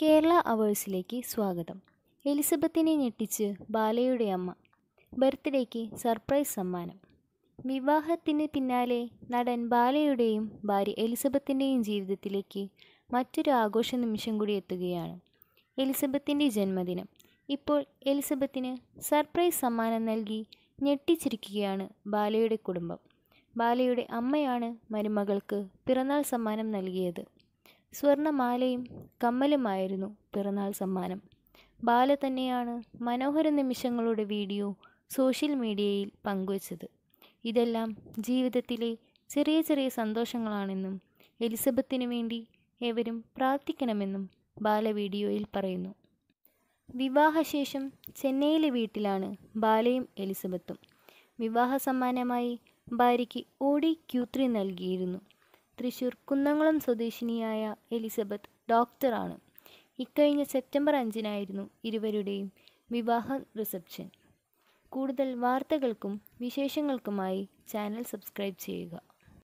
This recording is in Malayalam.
കേരള അവേഴ്സിലേക്ക് സ്വാഗതം എലിസബത്തിനെ ഞെട്ടിച്ച് ബാലയുടെ അമ്മ ബർത്ത്ഡേക്ക് സർപ്രൈസ് സമ്മാനം വിവാഹത്തിന് പിന്നാലെ നടൻ ബാലയുടെയും ഭാര്യ എലിസബത്തിൻ്റെയും ജീവിതത്തിലേക്ക് മറ്റൊരു ആഘോഷ നിമിഷം കൂടി എത്തുകയാണ് എലിസബത്തിൻ്റെ ജന്മദിനം ഇപ്പോൾ എലിസബത്തിന് സർപ്രൈസ് സമ്മാനം നൽകി ഞെട്ടിച്ചിരിക്കുകയാണ് ബാലയുടെ കുടുംബം ബാലയുടെ അമ്മയാണ് മരുമകൾക്ക് പിറന്നാൾ സമ്മാനം നൽകിയത് സ്വർണമാലയും കമ്മലുമായിരുന്നു പിറന്നാൾ സമ്മാനം ബാല തന്നെയാണ് മനോഹര നിമിഷങ്ങളുടെ വീഡിയോ സോഷ്യൽ മീഡിയയിൽ പങ്കുവച്ചത് ഇതെല്ലാം ജീവിതത്തിലെ ചെറിയ ചെറിയ സന്തോഷങ്ങളാണെന്നും എലിസബത്തിനു വേണ്ടി എവരും പ്രാർത്ഥിക്കണമെന്നും ബാല വീഡിയോയിൽ പറയുന്നു വിവാഹശേഷം ചെന്നൈയിലെ വീട്ടിലാണ് ബാലയും എലിസബത്തും വിവാഹ സമ്മാനമായി ഭാര്യയ്ക്ക് ഓടി ക്യൂത്രി നൽകിയിരുന്നു തൃശൂർ കുന്നംകുളം സ്വദേശിനിയായ എലിസബത്ത് ഡോക്ടറാണ് ഇക്കഴിഞ്ഞ സെപ്റ്റംബർ അഞ്ചിനായിരുന്നു ഇരുവരുടെയും വിവാഹ റിസപ്ഷൻ കൂടുതൽ വാർത്തകൾക്കും വിശേഷങ്ങൾക്കുമായി ചാനൽ സബ്സ്ക്രൈബ് ചെയ്യുക